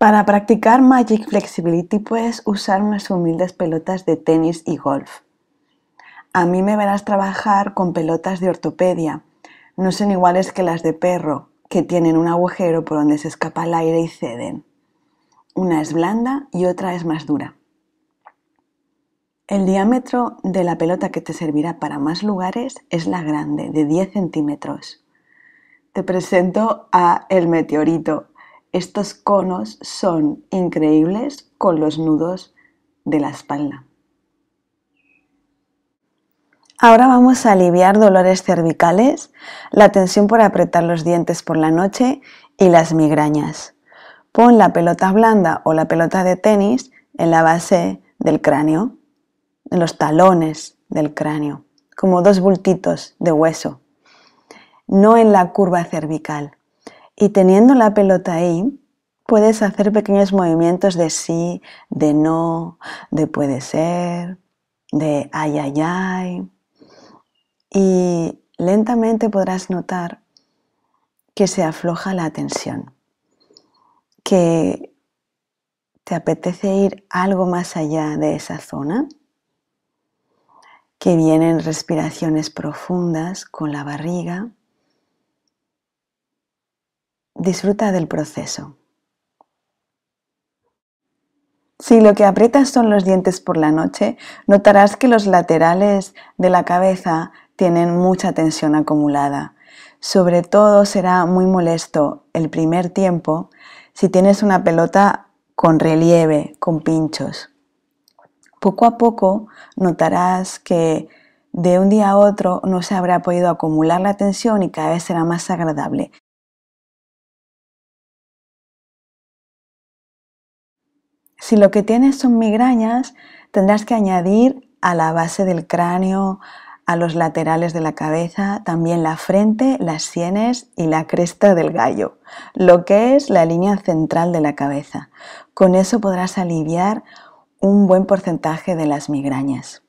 Para practicar Magic Flexibility puedes usar unas humildes pelotas de tenis y golf. A mí me verás trabajar con pelotas de ortopedia. No son iguales que las de perro, que tienen un agujero por donde se escapa el aire y ceden. Una es blanda y otra es más dura. El diámetro de la pelota que te servirá para más lugares es la grande, de 10 centímetros. Te presento a El Meteorito, estos conos son increíbles con los nudos de la espalda. Ahora vamos a aliviar dolores cervicales, la tensión por apretar los dientes por la noche y las migrañas. Pon la pelota blanda o la pelota de tenis en la base del cráneo, en los talones del cráneo, como dos bultitos de hueso, no en la curva cervical. Y teniendo la pelota ahí, puedes hacer pequeños movimientos de sí, de no, de puede ser, de ay, ay, ay. Y lentamente podrás notar que se afloja la tensión, que te apetece ir algo más allá de esa zona, que vienen respiraciones profundas con la barriga Disfruta del proceso. Si lo que aprietas son los dientes por la noche, notarás que los laterales de la cabeza tienen mucha tensión acumulada. Sobre todo será muy molesto el primer tiempo si tienes una pelota con relieve, con pinchos. Poco a poco notarás que de un día a otro no se habrá podido acumular la tensión y cada vez será más agradable. Si lo que tienes son migrañas, tendrás que añadir a la base del cráneo, a los laterales de la cabeza, también la frente, las sienes y la cresta del gallo, lo que es la línea central de la cabeza. Con eso podrás aliviar un buen porcentaje de las migrañas.